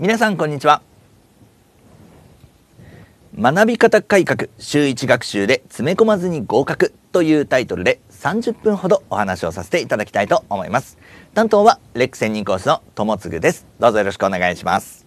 皆さんこんにちは学び方改革週1学習で詰め込まずに合格というタイトルで30分ほどお話をさせていただきたいと思います担当はレック専任講師の友次ですどうぞよろしくお願いします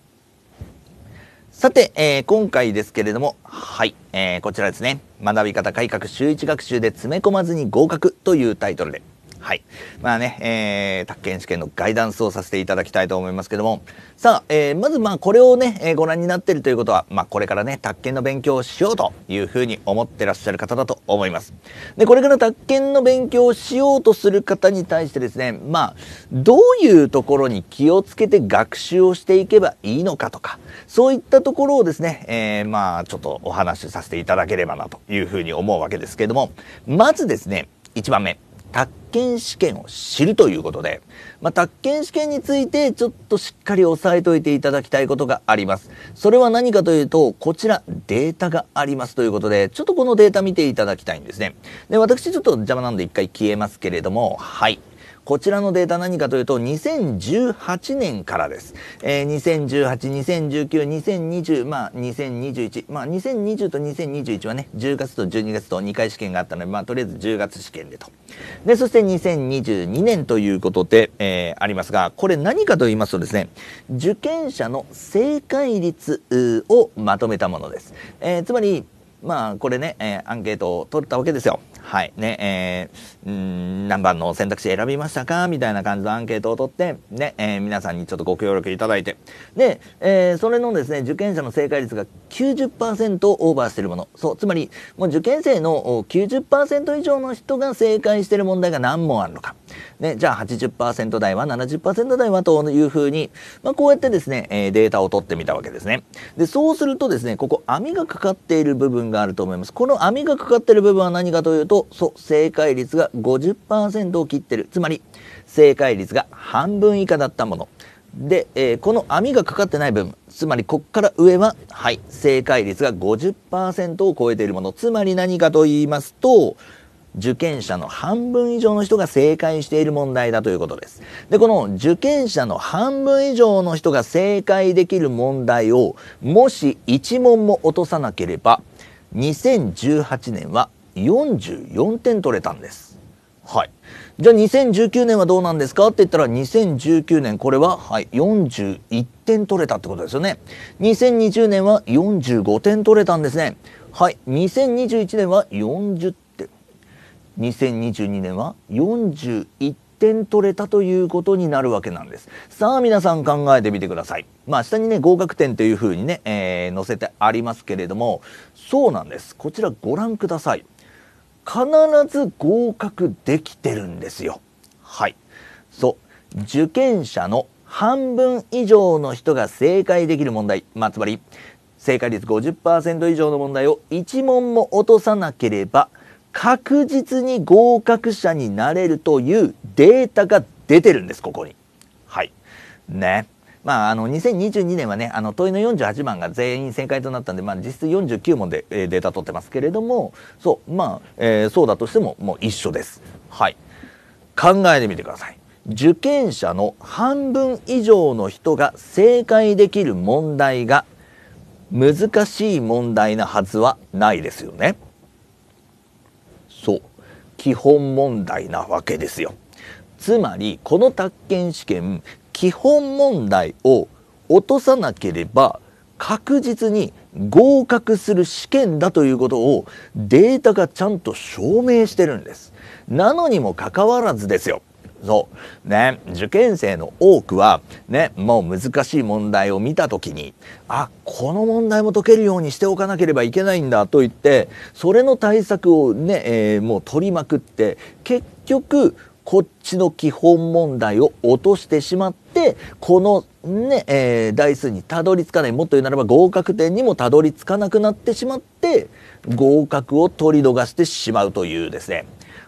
さて、えー、今回ですけれども、はい、えー、こちらですね。学び方改革週1学習で詰め込まずに合格というタイトルで、はい。まあね、えー、宅建試験のガイダンスをさせていただきたいと思いますけども、さあ、えー、まずまあこれをね、えー、ご覧になってるということは、まあこれからね、宅建の勉強をしようというふうに思ってらっしゃる方だと思います。で、これから宅建の勉強をしようとする方に対してですね、まあ、どういうところに気をつけて学習をしていけばいいのかとか、そういったところをですね、えー、まあちょっとお話しさせていただければなというふうに思うわけですけども、まずですね、1番目。宅建試験を知るということで、まあ、宅建試験についてちょっとしっかり押さえといていただきたいことがあります。それは何かというと、こちらデータがありますということで、ちょっとこのデータ見ていただきたいんですね。で、私ちょっと邪魔なんで一回消えますけれども、はい。こちらのデータ何かというと2018年からです、えー、2018、2019、2020、まあ、2021、まあ、2020と2021はね10月と12月と2回試験があったので、まあ、とりあえず10月試験でとでそして2022年ということで、えー、ありますがこれ何かと言いますとですね受験者の正解率をまとめたものです、えー、つまりまあこれね、えー、アンケートを取ったわけですよ。はいねえー、うん何番の選択肢選びましたかみたいな感じのアンケートを取って、ね、えー、皆さんにちょっとご協力いただいて。で、えー、それのですね、受験者の正解率が90%オーバーしているもの。そう、つまり、もう受験生の90%以上の人が正解している問題が何問あるのか。ね、じゃあ80%台は70%台はというふうに、まあ、こうやってですね、えー、データを取ってみたわけですね。で、そうするとですね、ここ網がかかっている部分があると思います。この網がかかっている部分は何かというと、そう、正解率が50%を切ってるつまり正解率が半分以下だったもので、えー、この網がかかってない部分つまりこっから上ははい正解率が50%を超えているものつまり何かと言いますと受験者の半分以上の人が正解している問題だということです。で、この受験者の半分以上の人が正解できる問題をもし1問も落とさなければ2018年は44点取れたんです。はい。じゃあ2019年はどうなんですかって言ったら2019年これは、はい、41点取れたってことですよね。2020年は45点取れたんですね。はい。2021年は40点。2022年は41点取れたということになるわけなんです。さあ皆さん考えてみてください。まあ下にね合格点というふうにね、えー、載せてありますけれども、そうなんです。こちらご覧ください。必ず合格できてるんですよ。はい。そう。受験者の半分以上の人が正解できる問題。まあ、つまり、正解率50%以上の問題を1問も落とさなければ、確実に合格者になれるというデータが出てるんです、ここに。はい。ね。まあ、あの2022年はねあの問いの48番が全員正解となったんで、まあ、実質49問で、えー、データ取ってますけれどもそうまあ、えー、そうだとしてももう一緒です。はい考えてみてください。受験者の半分以上の人が正解できる問題が難しい問題なはずはないですよね。そう基本問題なわけですよ。つまりこの宅建試験基本問題を落とさなければ確実に合格する試験だということをデータがちゃんと証明してるんです。なのにもかかわらずですよ。そう。ね、受験生の多くは、ね、もう難しい問題を見た時に、あ、この問題も解けるようにしておかなければいけないんだと言って、それの対策をね、えー、もう取りまくって、結局、こっちの基本問題を落としてしまってこのね、えー、台数にたどり着かないもっと言うならば合格点にもたどり着かなくなってしまって合格を取り逃してしまうというですね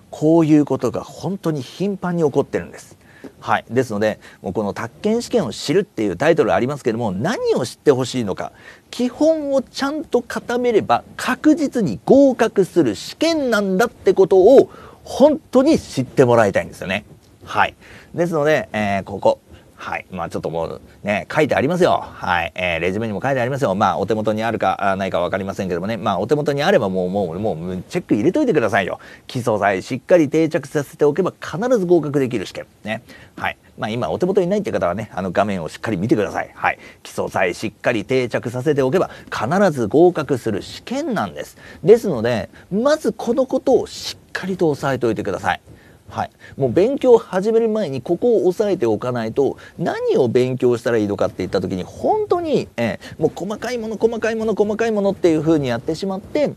こういうことが本当に頻繁に起こってるんです。はい、ですのでもうこの「宅建試験を知る」っていうタイトルありますけども何を知ってほしいのか基本をちゃんと固めれば確実に合格する試験なんだってことを本当に知ってもらいたいんですよね。はい。ですので、えー、ここ。はい。まあちょっともうね、書いてありますよ。はい。えー、レジュメにも書いてありますよ。まあお手元にあるかないか分かりませんけどもね。まあお手元にあればもう、もう、もう、チェック入れといてくださいよ。基礎さえしっかり定着させておけば必ず合格できる試験。ね。はい。まあ今お手元にないって方はね、あの画面をしっかり見てください。はい。基礎さえしっかり定着させておけば必ず合格する試験なんです。ですので、まずこのことをしっかりと押さえておいてください。はい、もう勉強を始める前にここを押さえておかないと何を勉強したらいいのかって言った時に本当に、えー、もう細かいもの細かいもの細かいものっていう風にやってしまって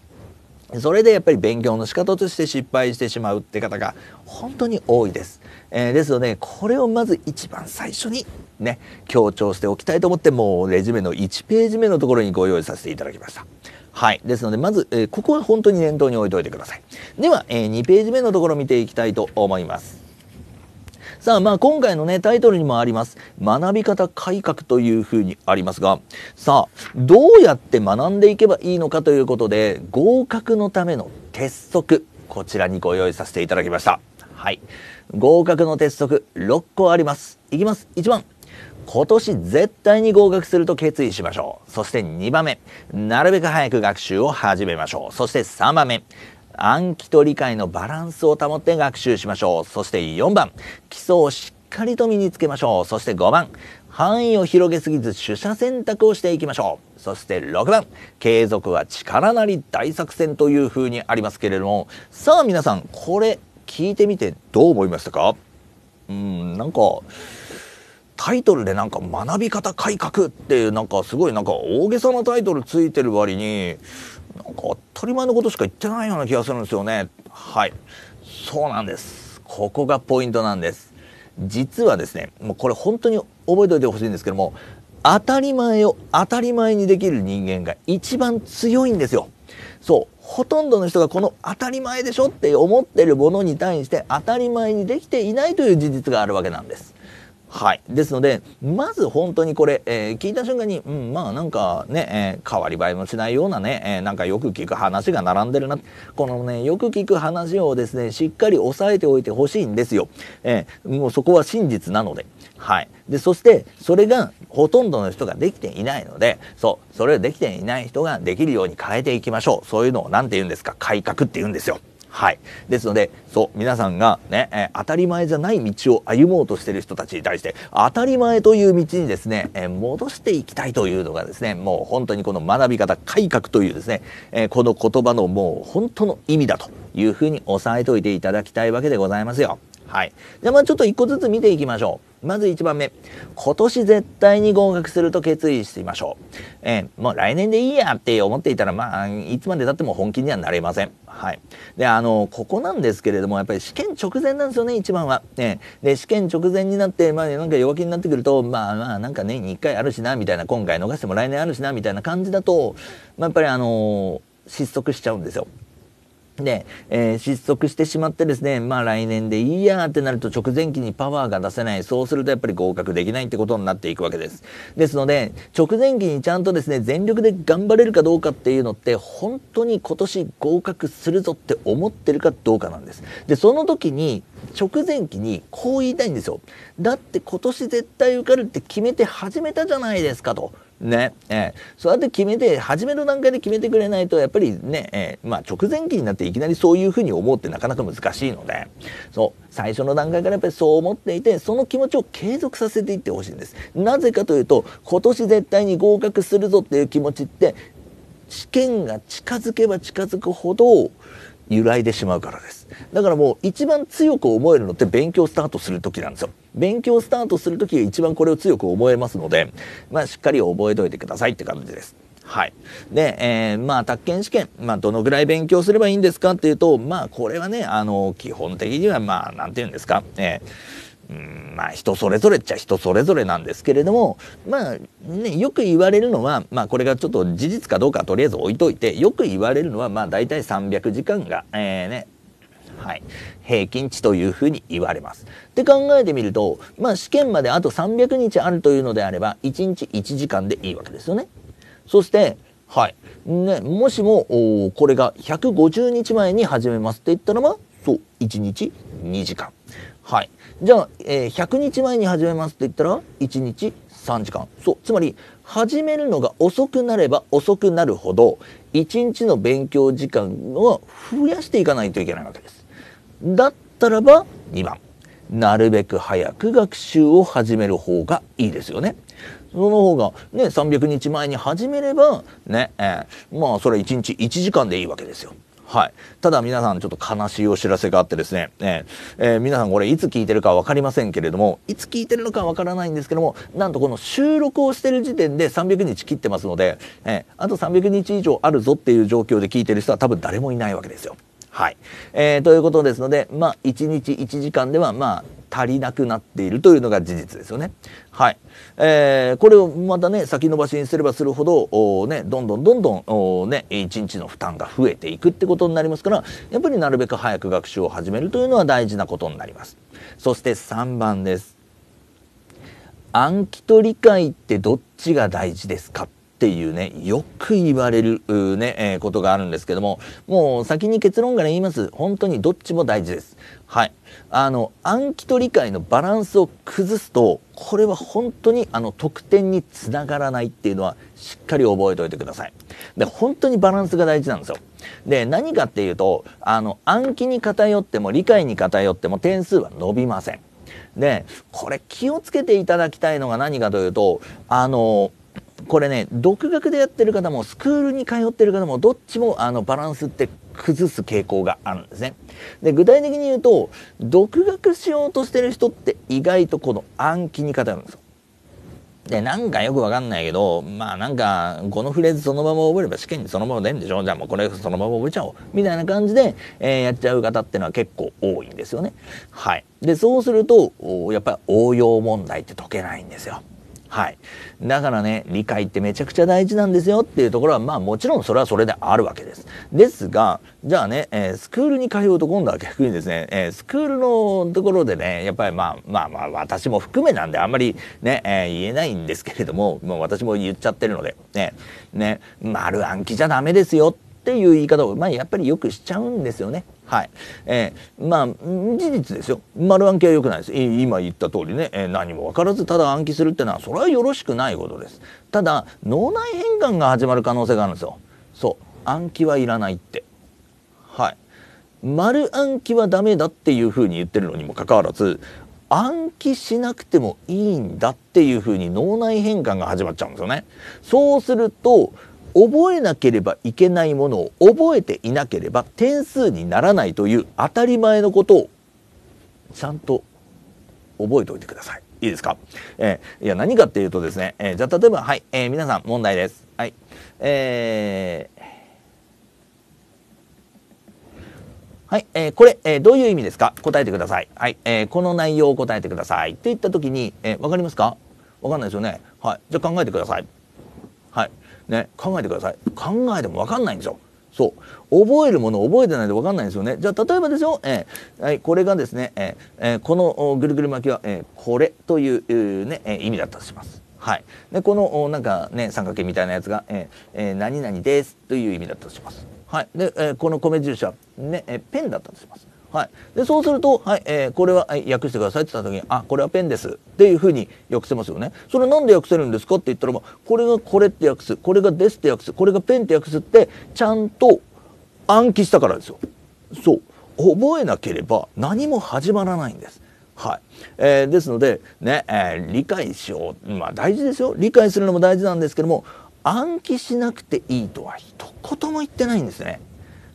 それでやっぱり勉強の仕方として失敗してしまうって方が本当に多いです。えー、ですのでこれをまず一番最初にね強調しておきたいと思ってもうレジュメの1ページ目のところにご用意させていただきました。はい。ですので、まず、えー、ここは本当に念頭に置いておいてください。では、えー、2ページ目のところ見ていきたいと思います。さあ、まあ今回のね、タイトルにもあります、学び方改革というふうにありますが、さあ、どうやって学んでいけばいいのかということで、合格のための鉄則、こちらにご用意させていただきました。はい。合格の鉄則6個あります。いきます。1番、今年絶対に合格すると決意しましょう。そして2番目、なるべく早く学習を始めましょう。そして3番目、暗記と理解のバランスを保って学習しましょう。そして4番、基礎をしっかりと身につけましょう。そして5番、範囲を広げすぎず取捨選択をしていきましょう。そして6番、継続は力なり大作戦という風にありますけれども、さあ皆さん、これ聞いてみてどう思いましたかうん、なんか、タイトルでなんか学び方改革っていうなんかすごいなんか大げさなタイトルついてる割になんか当たり前のことしか言ってないような気がするんですよねはいそうなんですここがポイントなんです実はですねもうこれ本当に覚えておいてほしいんですけども当たり前を当たり前にできる人間が一番強いんですよそうほとんどの人がこの当たり前でしょって思ってるものに対して当たり前にできていないという事実があるわけなんですはい、ですのでまず本当にこれ、えー、聞いた瞬間に、うん、まあなんかね、えー、変わり映えもしないようなね、えー、なんかよく聞く話が並んでるなこのねよく聞く話をですねしっかり押さえておいてほしいんですよ、えもうそこは真実なので。はい、でそしてそれがほとんどの人ができていないのでそうそれができていない人ができるように変えていきましょうそういうのを何て言うんですか改革って言うんですよ。はい。ですので、そう、皆さんがね、え当たり前じゃない道を歩もうとしてる人たちに対して、当たり前という道にですね、え戻していきたいというのがですね、もう本当にこの学び方改革というですね、えこの言葉のもう本当の意味だというふうに押さえておいていただきたいわけでございますよ。はい。じゃあまあちょっと1個ずつ見ていきましょう。まず1番目。今年絶対に合格すると決意してみましょう。えー、もう来年でいいやって思っていたら、まあ、いつまでたっても本気にはなれません。はい。で、あの、ここなんですけれども、やっぱり試験直前なんですよね、一番は。ね、で、試験直前になって、まあ、なんか弱気になってくると、まあまあ、なんか年に1回あるしな、みたいな、今回逃しても来年あるしな、みたいな感じだと、まあ、やっぱりあのー、失速しちゃうんですよ。で、えー、失速してしまってですね、まあ来年でいいやってなると直前期にパワーが出せない、そうするとやっぱり合格できないってことになっていくわけです。ですので、直前期にちゃんとですね、全力で頑張れるかどうかっていうのって、本当に今年合格するぞって思ってるかどうかなんです。で、その時に、直前期にこう言いたいんですよ。だって今年絶対受かるって決めて始めたじゃないですかと。ね、えー、そうやって決めて初めの段階で決めてくれないとやっぱりね、えー、まあ、直前期になっていきなりそういうふうに思うってなかなか難しいのでそう最初の段階からやっぱりそう思っていてその気持ちを継続させていってほしいんです。なぜかというと今年絶対に合格するぞっていう気持ちって試験が近づけば近づくほど揺らいでしまうからですだからもう一番強く思えるのって勉強スタートする時なんですよ勉強スタートする時が一番これを強く覚えますので、まあ、しっかり覚えといてくださいって感じです。はい。で、えー、まあ、宅建試験、まあ、どのぐらい勉強すればいいんですかっていうと、まあ、これはね、あの、基本的には、まあ、なんて言うんですか、えー、んまあ、人それぞれっちゃ人それぞれなんですけれども、まあね、よく言われるのは、まあ、これがちょっと事実かどうかとりあえず置いといてよく言われるのは、まあ、大体300時間が、えーね、はい、平均値というふうに言われます。って考えてみると、まあ、試験まであと300日あるというのであれば1日1時間でいいわけですよね。そしてはい。ね、もしも、これが150日前に始めますって言ったらば、そう、1日2時間。はい。じゃあ、えー、100日前に始めますって言ったら、1日3時間。そう、つまり、始めるのが遅くなれば遅くなるほど、1日の勉強時間を増やしていかないといけないわけです。だったらば2番なるべく早く学習を始める方がいいですよね。その方がね300日前に始めればね、えー、まあそれ1日1時間でいいわけですよ。はい。ただ皆さんちょっと悲しいお知らせがあってですね、えー、えー、皆さんこれいつ聞いてるか分かりませんけれども、いつ聞いてるのかわからないんですけども、なんとこの収録をしてる時点で300日切ってますので、えー、あと300日以上あるぞっていう状況で聞いてる人は多分誰もいないわけですよ。はい、えー、ということですので、まあ、1日1時間では、まあ、足りなくなっているというのが事実ですよね。はい、えー、これをまたね先延ばしにすればするほど、ね、どんどんどんどん、ね、1日の負担が増えていくってことになりますからやっぱりなるべく早く学習を始めるというのは大事なことになります。そして3番です。暗記と理解ってどっちが大事ですかっていうねよく言われるね、えー、ことがあるんですけどももう先に結論から言います本当にどっちも大事ですはいあの暗記と理解のバランスを崩すとこれは本当にあの得点につながらないっていうのはしっかり覚えておいてくださいで本当にバランスが大事なんですよで何かっていうとあの暗記に偏っても理解に偏っても点数は伸びませんでこれ気をつけていただきたいのが何かというとあのこれね独学でやってる方もスクールに通ってる方もどっちもあのバランスって崩す傾向があるんですね。で具体的に言うと独学しようとしてる人って意外とこの暗記に偏るんですよ。でなんかよくわかんないけどまあなんかこのフレーズそのまま覚えれば試験にそのまま出るんでしょじゃあもうこれそのまま覚えちゃおうみたいな感じで、えー、やっちゃう方ってのは結構多いんですよね。はい、でそうするとやっぱり応用問題って解けないんですよ。はい。だからね、理解ってめちゃくちゃ大事なんですよっていうところは、まあもちろんそれはそれであるわけです。ですが、じゃあね、えー、スクールに通うと今度は逆にですね、えー、スクールのところでね、やっぱりまあまあまあ私も含めなんであんまりね、えー、言えないんですけれども、もう私も言っちゃってるので、ね、ね、丸暗記じゃダメですよってっていう言い方を、まあ、やっぱりよくしちゃうんですよね。はい。えー、まあ、事実ですよ。丸暗記は良くないです。今言った通りね、えー、何も分からずただ暗記するってのは、それはよろしくないことです。ただ、脳内変換が始まる可能性があるんですよ。そう。暗記はいらないって。はい。丸暗記はダメだっていうふうに言ってるのにもかかわらず、暗記しなくてもいいんだっていうふうに脳内変換が始まっちゃうんですよね。そうすると、覚えなければいけないものを覚えていなければ点数にならないという当たり前のことをちゃんと覚えておいてください。いいですか、えー、いや何かっていうとですね、えー、じゃあ例えばはい、えー、皆さん問題です。はい、えーはい、えー、これ、えー、どういう意味ですか答えてください。はい、えー、この内容を答えてください。って言った時に、えー、わかりますかわかんないですよね。はい、じゃあ考えてください。ね、考えてください考えても分かんないんですよそう覚えるもの覚えてないと分かんないんですよねじゃあ例えばですよ、えー、はい、これがですね、えー、このぐるぐる巻きは、えー、これという、ね、意味だったとします。はい、でこのなんかね三角形みたいなやつが、ええー、何々ですという意味だったとします。はい、で、えこの米印は、ねえペンだったとします。はい、でそうすると、はいえー、これは、はい、訳してくださいって言った時に「あこれはペンです」っていうふうに訳せますよね。それなんで訳せるんですかって言ったら、まあ、これが「これ」って訳すこれが「です」って訳すこれが「ペン」って訳すってちゃんと暗記したからですよ。そう覚えなければ何も始まらないんです。はいえー、ですのでね、えー、理解しよう、まあ、大事ですよ理解するのも大事なんですけども暗記しなくていいとは一言も言ってないんですね。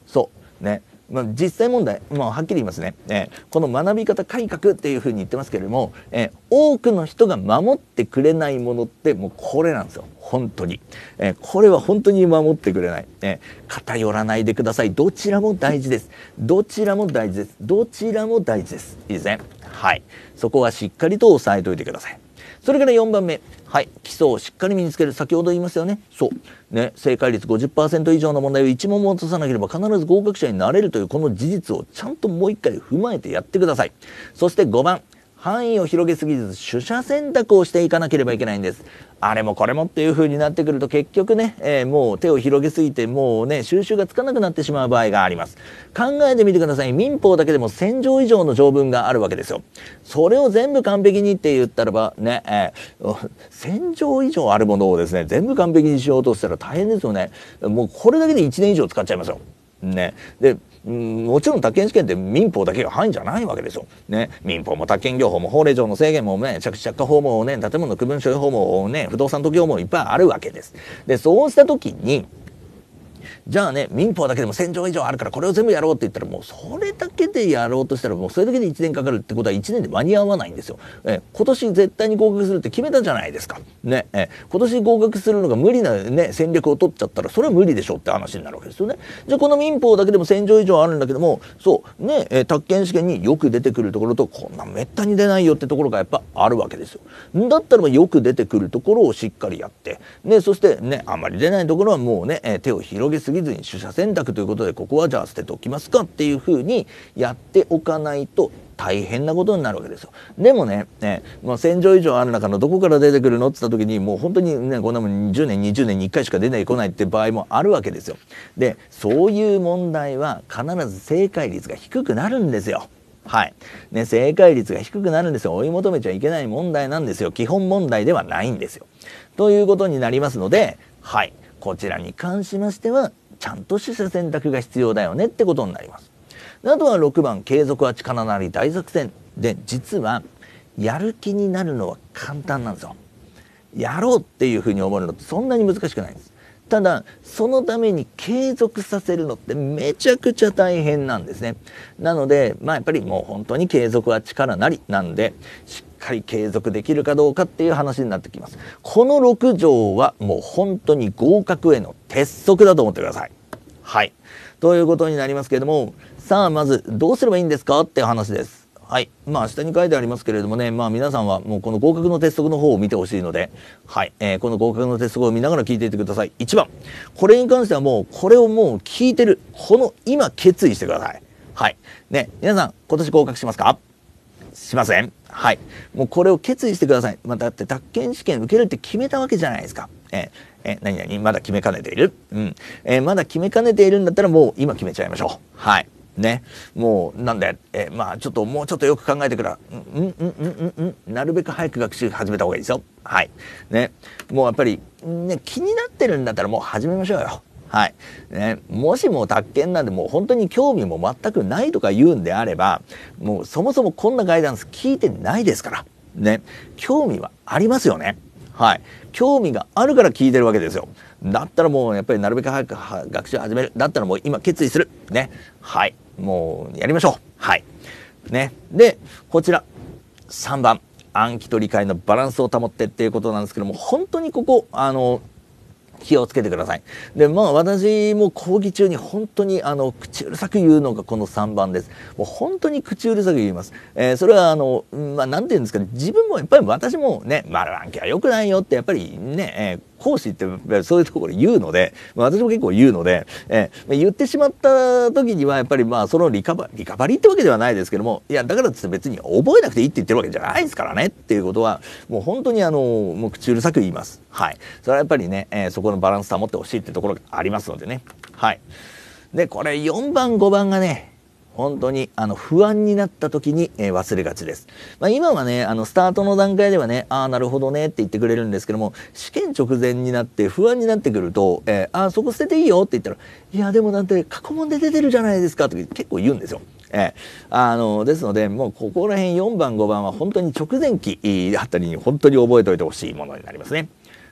そうねまあ、実際問題、まあ、はっきり言いますね、えー、この学び方改革っていうふうに言ってますけれども、えー、多くの人が守ってくれないものってもうこれなんですよ本当に、えー、これは本当に守ってくれない、え偏らないでくださいどちらも大事ですどちらも大事ですどちらも大事ですいいですねはいそこはしっかりと押さえておいてくださいそれから4番目はい基礎をしっかり身につける先ほど言いましたよねそうね正解率50%以上の問題を1問も落とさなければ必ず合格者になれるというこの事実をちゃんともう一回踏まえてやってくださいそして5番範囲を広げすぎず取捨選択をしていかなければいけないんですあれもこれもっていう風になってくると結局ね、えー、もう手を広げすぎてもうね収集がつかなくなってしまう場合があります考えてみてください民法だけでも1000条以上の条文があるわけですよそれを全部完璧にって言ったらばね、えー、1000条以上あるものをですね全部完璧にしようとしたら大変ですよねもうこれだけで1年以上使っちゃいますよねでうん、もちろん宅建試験って民法だけが範囲じゃないわけでしょ。ね、民法も宅建業法も法令上の制限もね、着地着火法もね、建物区分所有法もね、不動産と業もいっぱいあるわけです。で、そうした時に、じゃあね民法だけでも1,000条以上あるからこれを全部やろうって言ったらもうそれだけでやろうとしたらもうそれだけで1年かかるってことは1年で間に合わないんですよ。え今年絶対に合格するって決めたじゃないですか。ねえ今年合格するのが無理な、ね、戦略を取っちゃったらそれは無理でしょって話になるわけですよね。じゃあこの民法だけでも1,000条以上あるんだけどもそうねえ宅建試験によく出てくるところとこんなめったに出ないよってところがやっぱあるわけですよ。だったらもよく出てくるところをしっかりやって、ね、そしてねあまり出ないところはもうね手を広げすぎりずに取捨選択ということでここはじゃあ捨てておきますかっていうふうにやっておかないと大変なことになるわけですよ。でもね、ねまあ、1,000以上ある中のどこから出てくるのって言った時にもう本当にねこんなもん10年20年に1回しか出ないこないって場合もあるわけですよ。でそういう問題は必ず正解率が低くなるんですよ。はい。ね、正解率が低くなるんですよ。追い求めちゃいけない問題なんですよ。基本問題ではないんですよ。ということになりますので、はい。こちらに関しましては、ちゃんとした選択が必要だよねってことになります。あとは6番継続は力なり大作戦で実はやる気になるのは簡単なんですよ。やろうっていうふうに思うのってそんなに難しくないんです。ただそのために継続させるのってめちゃくちゃ大変なんですねなのでまあやっぱりもう本当に継続は力なりなんでしっかり継続できるかどうかっていう話になってきますこの6条はもう本当に合格への鉄則だと思ってくださいはいということになりますけれどもさあまずどうすればいいんですかっていう話ですはい。まあ、下に書いてありますけれどもね、まあ、皆さんはもうこの合格の鉄則の方を見てほしいので、はい。えー、この合格の鉄則を見ながら聞いていてください。1番。これに関してはもう、これをもう聞いてる。この今、決意してください。はい。ね、皆さん、今年合格しますかしませんはい。もうこれを決意してください。まあ、だって宅建試験受けるって決めたわけじゃないですか。えー、え何々まだ決めかねているうん。えー、まだ決めかねているんだったらもう今決めちゃいましょう。はい。ねもうなんで、えまあちょっともうちょっとよく考えてからうんうんうんうんうんなるべく早く学習始めた方がいいですよはいねもうやっぱり、ね、気になってるんだったらもう始めましょうよはいね、もしも宅建なんでもう本当に興味も全くないとか言うんであればもうそもそもこんなガイダンス聞いてないですからね興味はありますよねはい興味があるから聞いてるわけですよだったらもうやっぱりなるべく早く学習始めるだったらもう今決意するねはいもうやりましょうはいねでこちら3番暗記と理解のバランスを保ってっていうことなんですけども本当にここあの気をつけてください。で、まあ私も講義中に本当にあの、口うるさく言うのがこの3番です。もう本当に口うるさく言います。えー、それはあの、まあなんて言うんですかね、自分もやっぱり私もね、丸暗記は良くないよってやっぱりね、えー講師ってそういうところ言うので、私も結構言うので、えー、言ってしまった時にはやっぱりまあそのリカバリカバリーってわけではないですけどもいやだからって別に覚えなくていいって言ってるわけじゃないですからねっていうことはもう本当にあのもう口うるさく言います。はい、それはやっぱりね、えー、そこのバランス保ってほしいってところがありますのでね。はい、でこれ4番5番がね本当にあの不安になった時に、えー、忘れがちです。まあ、今はね、あのスタートの段階ではね、ああ、なるほどねって言ってくれるんですけども、試験直前になって不安になってくると、えー、ああ、そこ捨てていいよって言ったら、いや、でもだって過去問で出てるじゃないですかって結構言うんですよ。えー、あのですのでもうここら辺4番5番は本当に直前期あたりに本当に覚えておいてほしいものになりますね。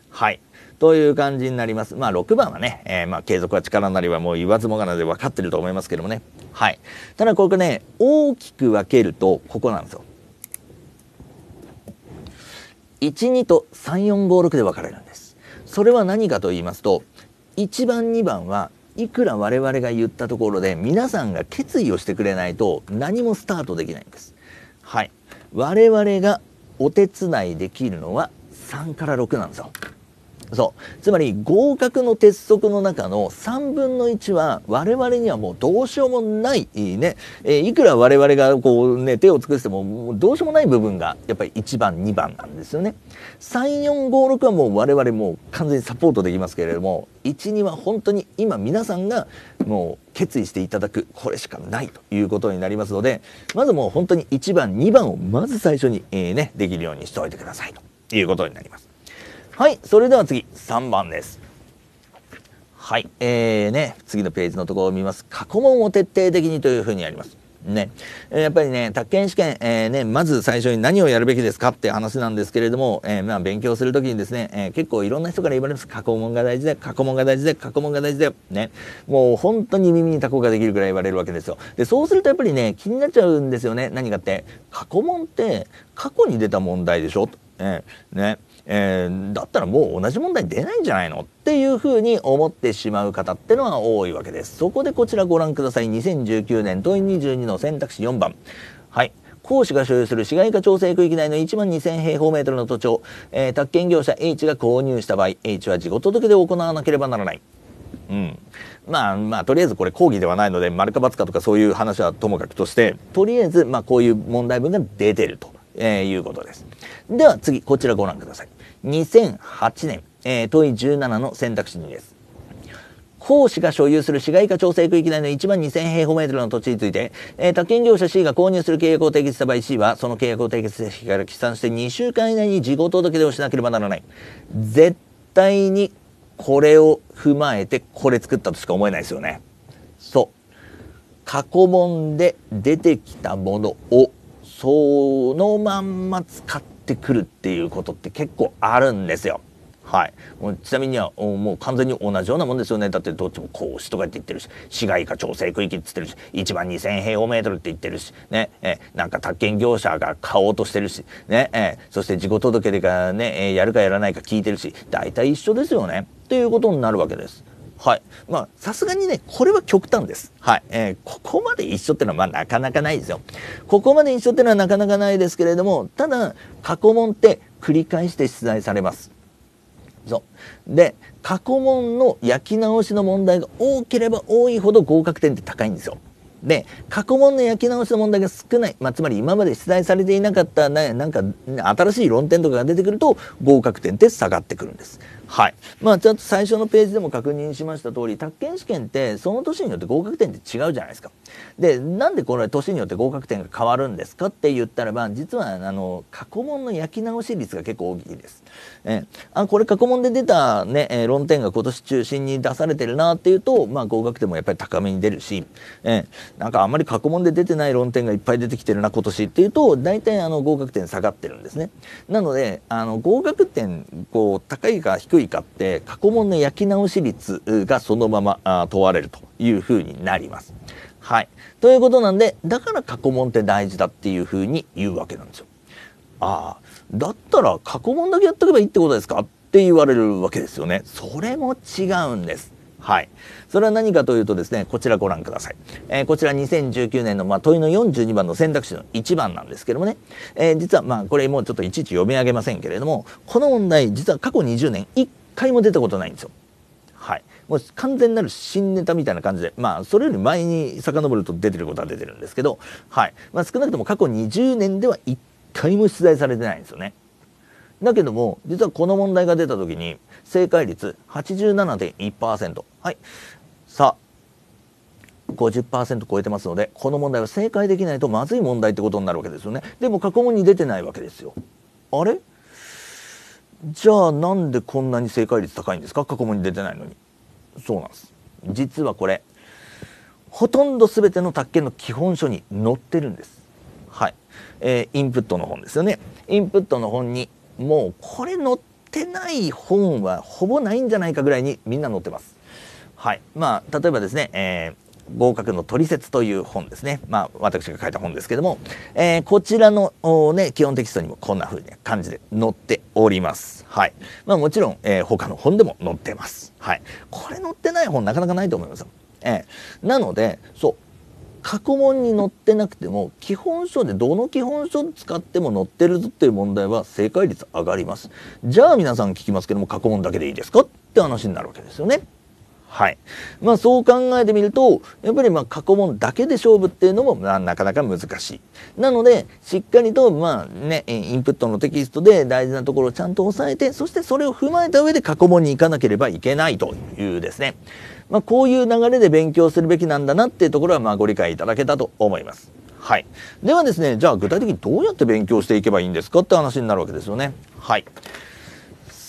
はいという感じになります。まあ、6番はね、えー、まあ、継続は力なりはもう言わずもがなで分かってると思いますけどもね。はい。ただ、ここね、大きく分けると、ここなんですよ。12と3456で分かれるんです。それは何かと言いますと、1番2番はいくら我々が言ったところで皆さんが決意をしてくれないと何もスタートできないんです。はい。我々がお手伝いできるのは3から6なんですよ。そうつまり合格の鉄則の中の3分の1は我々にはもうどうしようもないね、えいくら我々がこうね手を尽くしてもどうしようもない部分がやっぱり1番2番なんですよね3456はもう我々もう完全にサポートできますけれども12は本当に今皆さんがもう決意していただくこれしかないということになりますのでまずもう本当に1番2番をまず最初に、えねできるようにしておいてくださいということになりますはいそれでは次3番ですはいえーね次のページのところを見ます過去問を徹底的にというふうにやりますね、やっぱりね、宅建試験、えー、ね、まず最初に何をやるべきですかって話なんですけれども、えー、まあ、勉強する時にですね、えー、結構いろんな人から言われます。過去問が大事だよ、過去問が大事だよ、過去問が大事だよ。ね。もう本当に耳にタコができるくらい言われるわけですよ。で、そうするとやっぱりね、気になっちゃうんですよね。何かって。過去問って過去に出た問題でしょ、えー、ね。えー、だったらもう同じ問題に出ないんじゃないのっていうふうに思ってしまう方ってのは多いわけです。そこでこちらご覧ください。2019年問い22の選択肢4番。はい。講師が所有する市街化調整区域内の1万2000平方メートルの土地を、えー、宅建業者 H が購入した場合、H は事後届で行わなければならない。うん。まあまあ、とりあえずこれ講義ではないので、丸か×かとかそういう話はともかくとして、とりあえず、まあこういう問題文が出てると、えー、いうことです。では次、こちらご覧ください。2008年、えー、問い17の選択肢2です。公市が所有する市街化調整区域内の1万2000平方メートルの土地について、えー、宅建業者 C が購入する契約を締結した場合 C は、その契約を締結した日から起算して2週間以内に事後届出をしなければならない。絶対にこれを踏まえてこれ作ったとしか思えないですよね。そう。過去問で出てきたものをそのまんま使ってってくるっていうことって結構あるんですよ。はい、もうちなみにはもう完全に同じようなもんですよねだってどっちも孔子とかって言ってるし市街化調整区域って言ってるし1万2,000平方メートルって言ってるしねえなんか宅建業者が買おうとしてるしねえそして事故届でがねやるかやらないか聞いてるし大体一緒ですよねっていうことになるわけです。はい。まあ、さすがにね、これは極端です。はい。えー、ここまで一緒っていうのは、まあ、なかなかないですよ。ここまで一緒っていうのはなかなかないですけれども、ただ、過去問って繰り返して出題されます。そう。で、過去問の焼き直しの問題が多ければ多いほど合格点って高いんですよ。で過去問の焼き直しの問題が少ない、まあ、つまり今まで出題されていなかった、ね、なんか新しい論点とかが出てくると合格点って下がってくるんです。はいまあ、ちょっと最初のページでも確認しました通り宅建試験ってその年によって合格点って違うじゃないですか。でなんでこれ年によって合格点が変わるんですかって言ったらば実はあの過去問の焼き直し率が結構大きいです。えあこれ過去問で出たね、え論点が今年中心に出されてるなっていうと、まあ、合格点もやっぱり高めに出るし、えなんかあんまり過去問で出てない論点がいっぱい出てきてるな今年っていうと大体あの合格点下がってるんですね。なのであの合格点こう高いか低いいかって過去問の焼き直し率がそのまま問われるというふうになります。はい。ということなんで、だから過去問って大事だっていうふうに言うわけなんですよ。ああ、だったら過去問だけやっとけばいいってことですかって言われるわけですよね。それも違うんです。はい。それは何かというとですね、こちらご覧ください。えー、こちら2019年の、まあ、問いの42番の選択肢の1番なんですけどもね、えー、実は、まあ、これもうちょっといちいち読み上げませんけれども、この問題、実は過去20年1回も出たことないんですよ。はい。もう完全なる新ネタみたいな感じで、まあ、それより前に遡ると出てることは出てるんですけど、はい。まあ、少なくとも過去20年では1回も出題されてないんですよね。だけども、実はこの問題が出た時に、正解率87.1%。はい。さあ、50%超えてますので、この問題は正解できないとまずい問題ってことになるわけですよね。でも過去問に出てないわけですよ。あれじゃあなんでこんなに正解率高いんですか過去問に出てないのに。そうなんです。実はこれ、ほとんど全ての宅建の基本書に載ってるんです。はい。えー、インプットの本ですよね。インプットの本に、もうこれ載ってない本はほぼないんじゃないかぐらいにみんな載ってます。はい。まあ、例えばですね、えー合格の取説という本ですね。まあ、私が書いた本ですけども、えー、こちらの、ね、基本テキストにもこんな風に感じで載っております。はい。まあ、もちろん、えー、他の本でも載ってます。はい。これ載ってない本なかなかないと思います。えー、なので、そう。過去問に載ってなくても基本書でどの基本書使っても載ってるぞっていう問題は正解率上がりますじゃあ皆さん聞きますけども過去問だけでいいですかって話になるわけですよねはい。まあそう考えてみると、やっぱりまあ過去問だけで勝負っていうのも、まあ、なかなか難しい。なので、しっかりとまあね、インプットのテキストで大事なところをちゃんと押さえて、そしてそれを踏まえた上で過去問に行かなければいけないというですね。まあこういう流れで勉強するべきなんだなっていうところはまあご理解いただけたと思います。はい。ではですね、じゃあ具体的にどうやって勉強していけばいいんですかって話になるわけですよね。はい。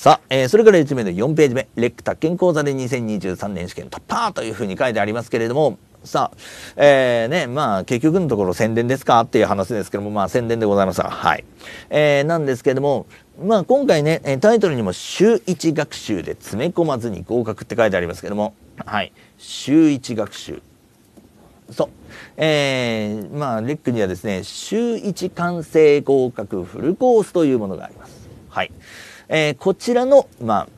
さあ、えー、それから1名の4ページ目、レック宅建講座で2023年試験突破というふうに書いてありますけれども、さあ、えー、ね、まあ、結局のところ宣伝ですかっていう話ですけども、まあ、宣伝でございますが、はい。えー、なんですけども、まあ、今回ね、タイトルにも、週1学習で詰め込まずに合格って書いてありますけども、はい。週1学習。そう。えー、まあ、レックにはですね、週1完成合格フルコースというものがあります。はい。えー、こちらの、ま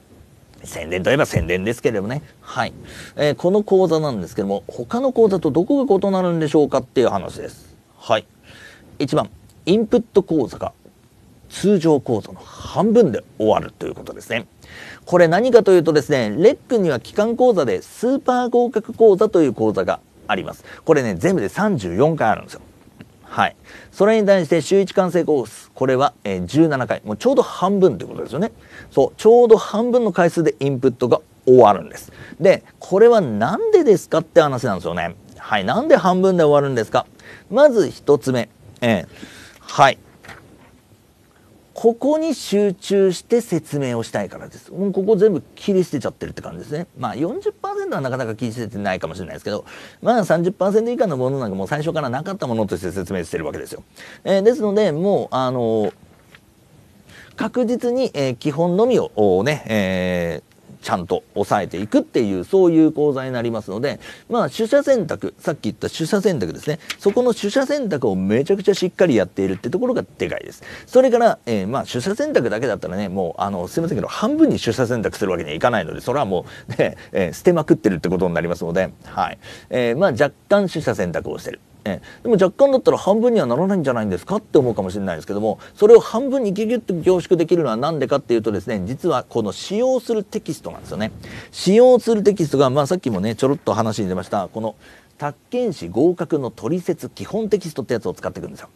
あ、宣伝といえば宣伝ですけれどもね。はい。えー、この講座なんですけども、他の講座とどこが異なるんでしょうかっていう話です。はい。1番、インプット講座が通常講座の半分で終わるということですね。これ何かというとですね、レックには機関講座でスーパー合格講座という講座があります。これね、全部で34回あるんですよ。はい、それに対して週1完成コースこれは、え17回もうちょうど半分ということですよねそうちょうど半分の回数でインプットが終わるんですでこれは何でですかって話なんですよねはいなんで半分で終わるんですかまず一つ目、えー、はいここに集中して説明をしたいからです。もうここ全部切り捨てちゃってるって感じですね。まあ40%はなかなか切り捨ててないかもしれないですけど、まあ30%以下のものなんかもう最初からなかったものとして説明してるわけですよ。えー、ですので、もう、あのー、確実に、えー、基本のみをね、えちゃんとさえていくっていうそういう講座になりますのでまあ取捨選択さっき言った取捨選択ですねそこの取捨選択をめちゃくちゃしっかりやっているってところがでかいですそれから、えー、まあ取捨選択だけだったらねもうあのすいませんけど半分に取捨選択するわけにはいかないのでそれはもうね、えー、捨てまくってるってことになりますのではい、えー、まあ若干取捨選択をしてるね、でも若干だったら半分にはならないんじゃないんですかって思うかもしれないですけどもそれを半分にギュギュッと凝縮できるのは何でかっていうとですね実はこの使用するテキストなんですよね使用するテキストが、まあ、さっきもねちょろっと話に出ましたこの宅建士合格の取説基本テキストってやつを使っていくんですよ。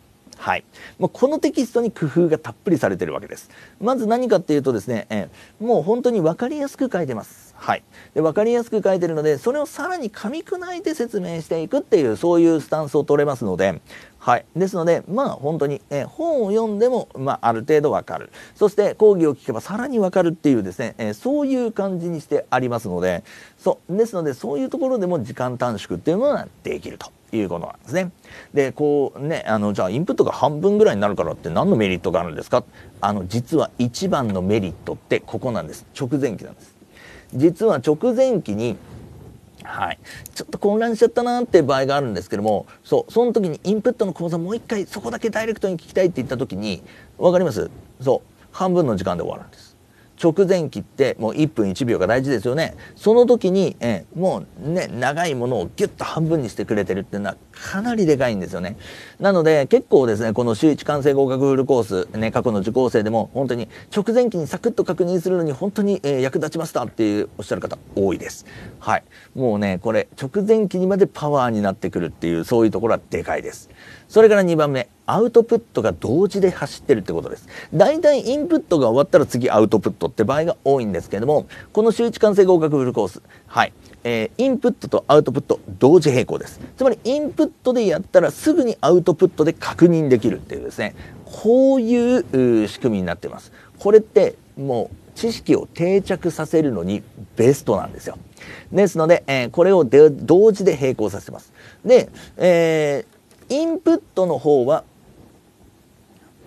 はい、もうこのテキストに工夫がたっぷりされてるわけです。まず何かっていうとですね、えー、もう本当に分かりやすく書いてます。はい、で分かりやすく書いてるのでそれをさらに噛み砕いて説明していくっていうそういうスタンスを取れますので、はい、ですのでまあ本当に、え本を読んでも、まあ、ある程度分かるそして講義を聞けばさらに分かるっていうですね、えそういう感じにしてありますのでそうですのでそういうところでも時間短縮っていうのはできると。いうことなんですね。でこうねあのじゃあインプットが半分ぐらいになるからって何のメリットがあるんですかあの実は一番のメリットってここなんです直前期なんです。実は直前期にはい、ちょっと混乱しちゃったなっていう場合があるんですけどもそうその時にインプットの講座もう一回そこだけダイレクトに聞きたいって言った時に分かりますそう半分の時間で終わるんです。直前期ってもう1分1秒が大事ですよねその時に、えー、もうね長いものをギュッと半分にしてくれてるっていうのはかなりでかいんですよねなので結構ですねこの週1完成合格フルコースね過去の受講生でも本当に直前期にサクッと確認するのに本当に、えー、役立ちましたっていうおっしゃる方多いですはいもうねこれ直前期にまでパワーになってくるっていうそういうところはでかいですそれから2番目アウトプットが同時で走ってるってことです。だいたいインプットが終わったら次アウトプットって場合が多いんですけども、この周知完成合格フルコース、はい、えー、インプットとアウトプット同時並行です。つまりインプットでやったらすぐにアウトプットで確認できるっていうですね、こういう仕組みになってます。これってもう知識を定着させるのにベストなんですよ。ですので、えー、これを同時で並行させます。で、えーインプットの方は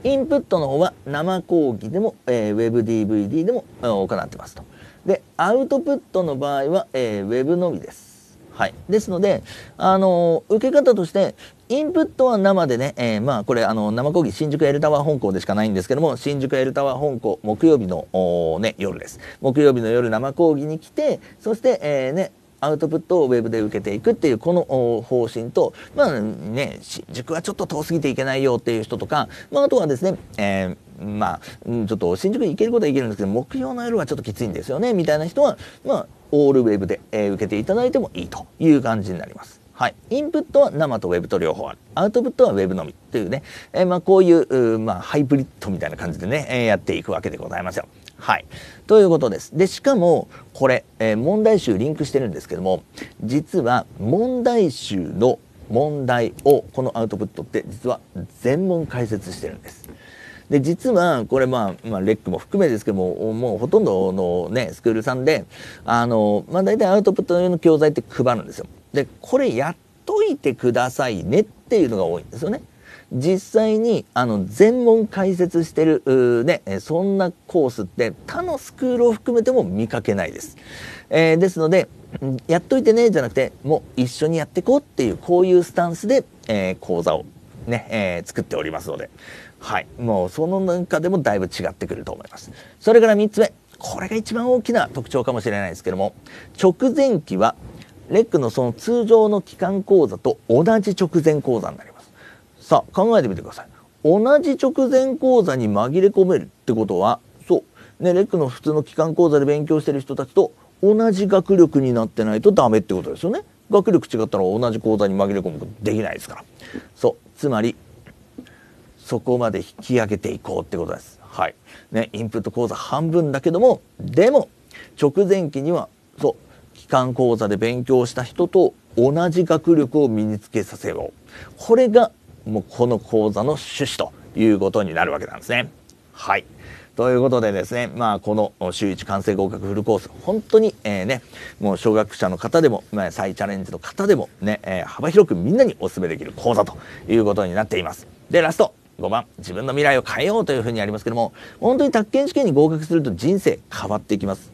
インプットの方は生講義でも、えー、WebDVD でも、えー、行ってますと。で、アウトプットの場合は、えー、Web のみです。はい。ですので、あのー、受け方として、インプットは生でね、えー、まあこれあの生講義新宿エルタワー本校でしかないんですけども新宿エルタワー本校木曜日のね夜です木曜日の夜生講義に来てそして、えーね、ねアウトプットをウェブで受けていくっていうこの方針と、まあね、塾はちょっと遠すぎていけないよっていう人とか、まあ、あとはですね、えーまあ、ちょっと新宿に行けることは行けるんですけど、目標の夜はちょっときついんですよね、みたいな人は、まあ、オールウェブで、えー、受けていただいてもいいという感じになります。はい。インプットは生とウェブと両方ある。アウトプットはウェブのみというね、えー、まあ、こういうまあ、ハイブリッドみたいな感じでね、えー、やっていくわけでございますよ。はい。ということです。で、しかも、これ、えー、問題集リンクしてるんですけども、実は問題集の問題を、このアウトプットって実は全問解説してるんです。で、実は、これまあ、まあ、レックも含めですけども、もうほとんどのね、スクールさんで、あの、まあ大体アウトプット用の教材って配るんですよ。で、これやっといてくださいねっていうのが多いんですよね。実際にあの全問解説してるねそんなコースって他のスクールを含めても見かけないです。えー、ですのでやっといてねじゃなくてもう一緒にやっていこうっていうこういうスタンスで、えー、講座をね、えー、作っておりますので、はい、もうその中でもだいぶ違ってくると思います。それから3つ目これが一番大きな特徴かもしれないですけども直前期はレックのその通常の期間講座と同じ直前講座になります。さあ考えてみてください同じ直前講座に紛れ込めるってことはそうねレックの普通の機関講座で勉強してる人たちと同じ学力になってないとダメってことですよね学力違ったら同じ講座に紛れ込むことできないですからそうつまりそこまで引き上げていこうってことですはいねインプット講座半分だけどもでも直前期にはそう機関講座で勉強した人と同じ学力を身につけさせようこれがもうこの講座の趣旨ということになるわけなんですね。はい。ということでですね、まあ、この週1完成合格フルコース、本当に、えー、ね、もう小学者の方でも、まあ、再チャレンジの方でもね、えー、幅広くみんなにお勧めできる講座ということになっています。で、ラスト、5番自分の未来を変えようというふうにありますけども本当に宅建試験に合格すると人生変わっていきます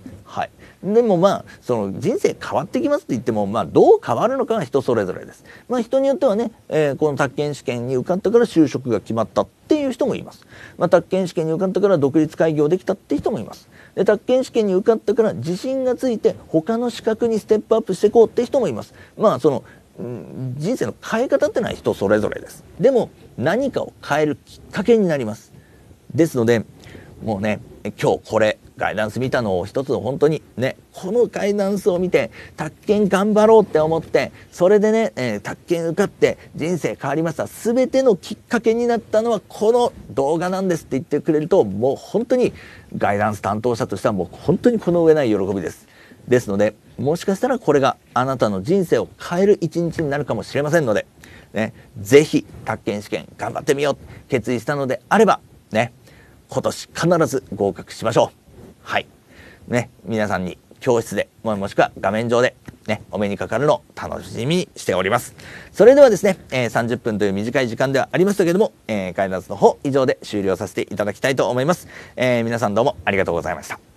でもまあその人生変わってきますって言っても、まあ、どう変わるのかが人それぞれです。まあ、人によってはね、えー、この宅建試験に受かったから就職が決まったっていう人もいます。まあ、宅建試験に受かったから独立開業できたって人もいます。で宅建試験に受かったから自信がついて他の資格にステップアップしていこうって人もいます。まあその人生の変え方ってのは人それぞれです。でも何かを変えるきっかけになります。ですのでもうね今日これガイダンス見たのを一つ本当にねこのガイダンスを見て宅建頑張ろうって思ってそれでね、えー、宅建受かって人生変わりました全てのきっかけになったのはこの動画なんですって言ってくれるともう本当にガイダンス担当者としてはもう本当にこの上ない喜びです。ですのでもしかしたらこれがあなたの人生を変える一日になるかもしれませんので、ね、ぜひ宅建試験頑張ってみよう決意したのであればね今年必ず合格しましょう。はい。ね、皆さんに教室で、もしくは画面上で、ね、お目にかかるのを楽しみにしております。それではですね、えー、30分という短い時間ではありましたけれども、えー、開発の方以上で終了させていただきたいと思います。えー、皆さんどうもありがとうございました。